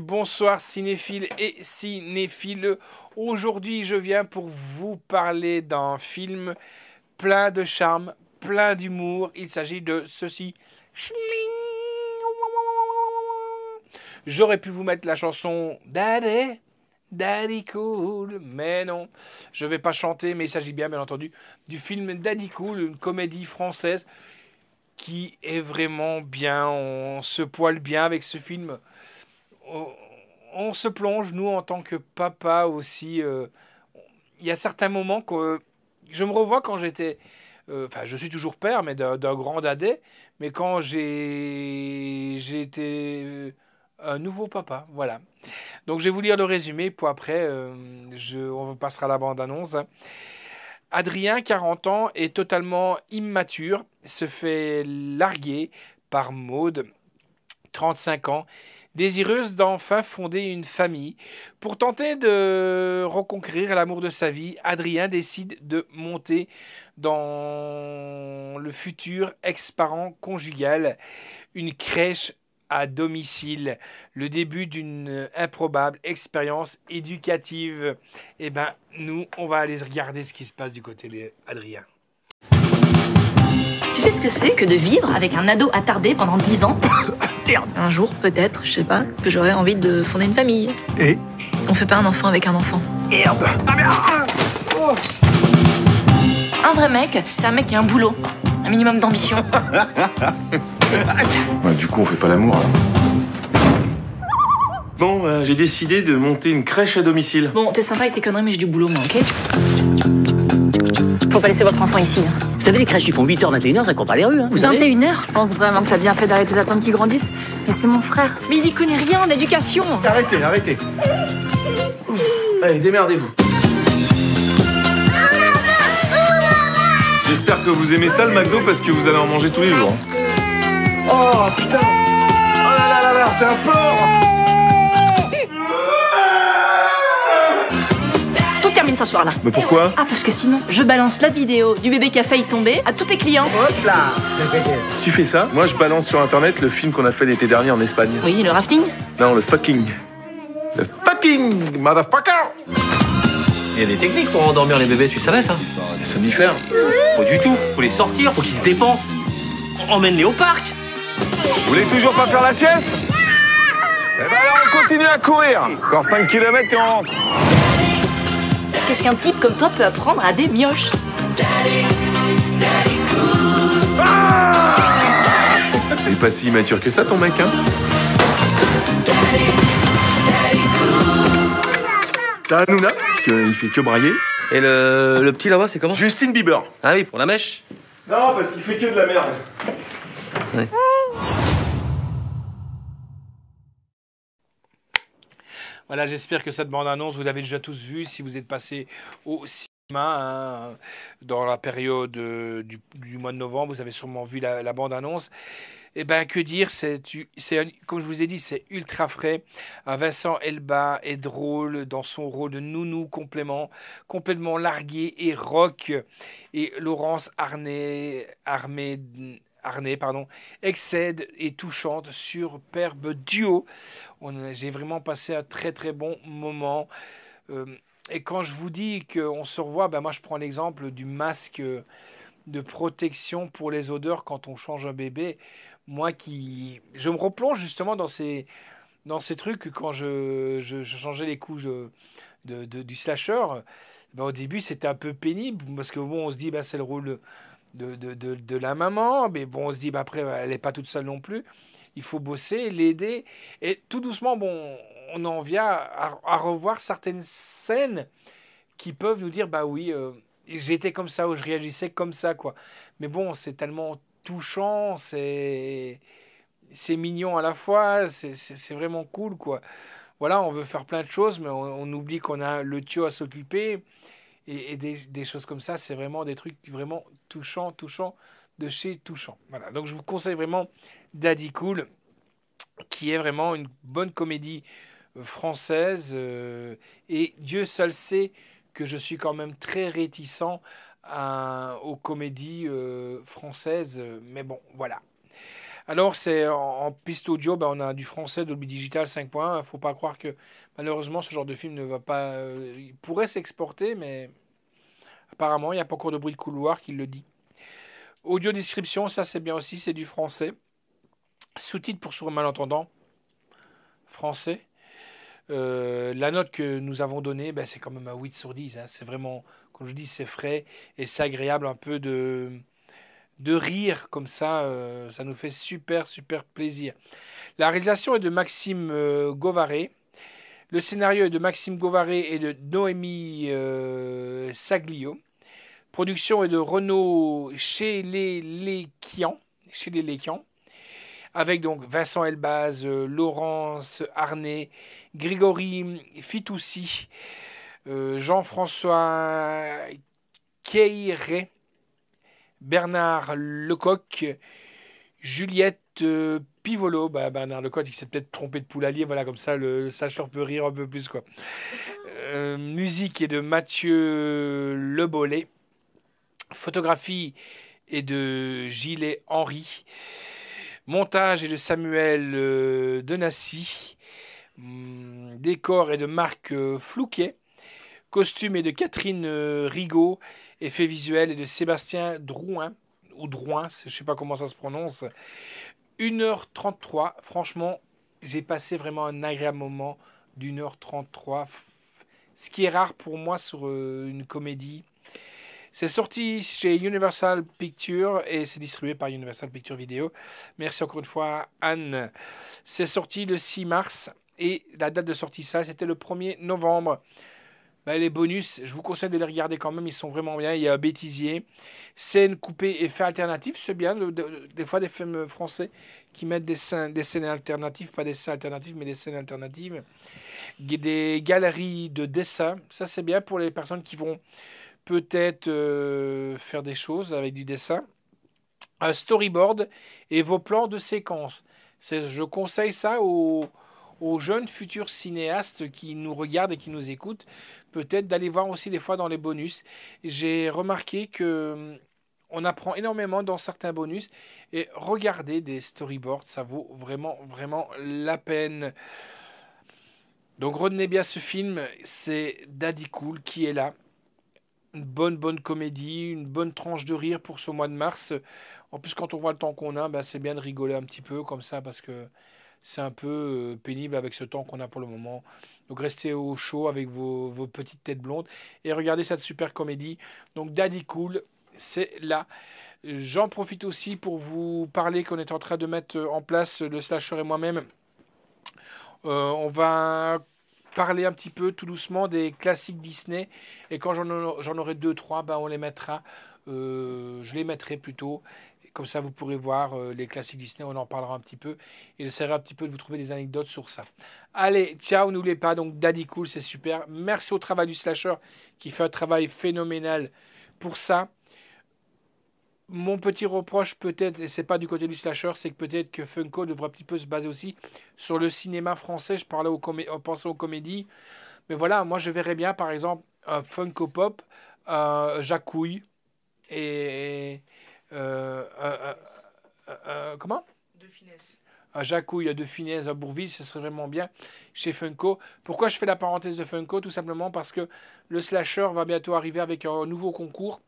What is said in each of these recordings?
bonsoir cinéphiles et cinéphiles. Aujourd'hui, je viens pour vous parler d'un film plein de charme, plein d'humour. Il s'agit de ceci. J'aurais pu vous mettre la chanson Daddy, Daddy Cool, mais non, je ne vais pas chanter, mais il s'agit bien, bien entendu, du film Daddy Cool, une comédie française qui est vraiment bien. On se poile bien avec ce film on, se plonge, nous, en tant que papa aussi. Euh, il y a certains moments que je me revois quand j'étais. Euh, enfin, je suis toujours père, mais d'un grand dadais. Mais quand j'ai été euh, un nouveau papa, voilà. Donc, je vais vous lire le résumé, pour après, on passera à la bande-annonce. Hein. Adrien, 40 ans, est totalement immature, se fait larguer par Maude, 35 ans, désireuse d'enfin fonder une famille. Pour tenter de reconquérir l'amour de sa vie, Adrien décide de monter dans le futur ex-parent conjugal une crèche à domicile, le début d'une improbable expérience éducative. Eh ben, nous, on va aller regarder ce qui se passe du côté d'Adrien. Tu sais ce que c'est que de vivre avec un ado attardé pendant 10 ans un jour, peut-être, je sais pas, que j'aurais envie de fonder une famille. Et On fait pas un enfant avec un enfant. Merde ah, oh. Un vrai mec, c'est un mec qui a un boulot, un minimum d'ambition. du coup, on fait pas l'amour, Bon, bah, j'ai décidé de monter une crèche à domicile. Bon, t'es sympa et tes conneries, mais j'ai du boulot, moi, ok pas laisser votre enfant ici. Hein. Vous savez, les crèches, ils font 8h, 21h, ça court pas les rues. Hein, vous 21h Je pense vraiment que t'as bien fait d'arrêter d'attendre qu'ils grandissent. Mais c'est mon frère. Mais il y connaît rien en éducation. Arrêtez, arrêtez. Allez, démerdez-vous. J'espère que vous aimez ça le McDo parce que vous allez en manger tous les jours. Hein. Oh putain Oh là là là là, t'es un porc ce soir là. Mais pourquoi Ah parce que sinon, je balance la vidéo du bébé qui a failli tomber à tous tes clients. Hop là Si tu fais ça, moi je balance sur internet le film qu'on a fait l'été dernier en Espagne. Oui, le rafting Non, le fucking. Le fucking motherfucker Il y a des techniques pour endormir les bébés, tu savais ça Les somnifères Pas du tout, faut les sortir, faut qu'ils se dépensent. Emmène-les au parc Vous voulez toujours pas faire la sieste Et eh ben, alors on continue à courir Encore 5 km et on rentre Qu'est-ce qu'un type comme toi peut apprendre à des mioches ah est pas si immature que ça, ton mec, hein T'as Hanouna, hein parce qu'il fait que brailler. Et le, petit là-bas, c'est comment Justin Bieber. Ah oui, pour la mèche Non, parce qu'il fait que de la merde. Voilà, j'espère que cette bande-annonce, vous l'avez déjà tous vue si vous êtes passé au cinéma hein, dans la période euh, du, mois de novembre. Vous avez sûrement vu la, bande-annonce. Eh bien, que dire, c'est, comme je vous ai dit, c'est ultra frais. Vincent Elba est drôle dans son rôle de nounou complément, complètement largué et rock. Et Laurence Arnay, armée Arnais pardon, excède et touchante sur Perbe Duo. J'ai vraiment passé un très très bon moment. Euh, et quand je vous dis qu'on se revoit, ben moi je prends l'exemple du masque de protection pour les odeurs quand on change un bébé. Moi qui. Je me replonge justement dans ces, dans ces trucs quand je, je, changeais les couches de, du slasher. Ben au début, c'était un peu pénible parce que bon, on se dit, ben, c'est le rôle de, la maman, mais bon, on se dit, bah, après, bah, elle n'est pas toute seule non plus. Il faut bosser, l'aider. Et tout doucement, bon, on en vient à, revoir certaines scènes qui peuvent nous dire, bah oui, euh, j'étais comme ça, ou je réagissais comme ça, quoi. Mais bon, c'est tellement touchant, c'est c'est mignon à la fois, c'est vraiment cool, quoi. Voilà, on veut faire plein de choses, mais on, oublie qu'on a le tuyau à s'occuper et, des, choses comme ça. C'est vraiment des trucs vraiment touchants, touchants, de chez touchants. Voilà, donc je vous conseille vraiment Daddy Cool, qui est vraiment une bonne comédie euh, française. Euh, et Dieu seul sait que je suis quand même très réticent aux comédies euh, françaises. Mais bon, voilà. Alors, c'est en, piste audio, ben, on a du français, Dolby Digital 5.1. Il faut pas croire que, malheureusement, ce genre de film ne va pas. Euh, il pourrait s'exporter, mais apparemment, il n'y a pas encore de bruit de couloir qui le dit. Audio description, ça c'est bien aussi, c'est du français. Sous-titres pour sourds malentendants, français. Euh, la note que nous avons donnée, ben, c'est quand même un 8 sur 10. Hein. C'est vraiment, comme je dis, c'est frais et c'est agréable un peu de, de rire comme ça. Euh, ça nous fait super, super plaisir. La réalisation est de Maxime euh, Govaré. Le scénario est de Maxime Govaré et de Noémie euh, Saglio. Production est de Renaud chez les Léquian, chez les avec donc Vincent Elbaz, Laurence Arnay, Grégory Fitoussi, Jean-François Keiret. Bernard Lecoq, Juliette euh, Pivolo. Bah, Bernard Lecoq, il s'est peut-être trompé de poulalier, voilà, comme ça le, sacheur peut rire un peu plus. quoi. Euh, musique est de Mathieu Lebollet. Photographie est de Gilles Henry. Montage est de Samuel euh, Denassi. Hum, décor est de Marc Flouquet. Costume est de Catherine Rigaud. Effet visuel et de Sébastien Drouin, ou Drouin, je ne sais pas comment ça se prononce. 1h33, franchement, j'ai passé vraiment un agréable moment d'1h33, ce qui est rare pour moi sur euh, une comédie. C'est sorti chez Universal Pictures et c'est distribué par Universal Pictures Video. Merci encore une fois Anne. C'est sorti le 6 mars et la date de sortie ça c'était le 1er novembre. Bah, les bonus, je vous conseille de les regarder quand même, ils sont vraiment bien. Il y a Bêtisier, scène coupée et faits alternatifs. C'est bien, des fois, des films français qui mettent des scènes, des scènes alternatives, pas des scènes alternatives, mais des scènes alternatives. Des galeries de dessins, ça c'est bien pour les personnes qui vont peut-être euh, faire des choses avec du dessin. Un storyboard et vos plans de séquence. Je conseille ça aux, aux jeunes futurs cinéastes qui nous regardent et qui nous écoutent, peut-être d'aller voir aussi des fois dans les bonus. J'ai remarqué que mm, on apprend énormément dans certains bonus et regarder des storyboards, ça vaut vraiment vraiment la peine. Donc retenez bien ce film, c'est Daddy Cool qui est là. Une bonne bonne comédie, une bonne tranche de rire pour ce mois de mars. En plus quand on voit le temps qu'on a, ben c'est bien de rigoler un petit peu comme ça parce que c'est un peu euh, pénible avec ce temps qu'on a pour le moment. Donc restez au chaud avec vos, petites têtes blondes et regardez cette super comédie. Donc Daddy Cool, c'est là. J'en profite aussi pour vous parler qu'on est en train de mettre euh, en place, le slasher et moi-même. Euh, on va parler un petit peu tout doucement des classiques Disney. Et quand j'en aurai deux, trois, ben on les mettra. je les mettrai plutôt. Comme ça, vous pourrez voir euh, les classiques Disney, on en parlera un petit peu. Et j'essaierai un petit peu de vous trouver des anecdotes sur ça. Allez, ciao, n'oubliez pas, donc Daddy Cool, c'est super. Merci au travail du slasher qui fait un travail phénoménal pour ça. Mon petit reproche peut-être, et c'est pas du côté du slasher, c'est que peut-être que Funko devrait un petit peu se baser aussi sur le cinéma français. Je parlais au en euh, pensant aux comédies. Mais voilà, moi je verrais bien par exemple Funko Pop, euh, Jacouille et, euh, euh, euh, comment De finesse. À Jacouille, à De Finesse à Bourville, ce serait vraiment bien chez Funko. Pourquoi je fais la parenthèse de Funko Tout simplement parce que le slasher va bientôt arriver avec un nouveau concours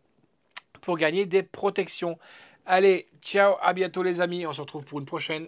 pour gagner des protections. Allez, ciao, à bientôt les amis, on se retrouve pour une prochaine.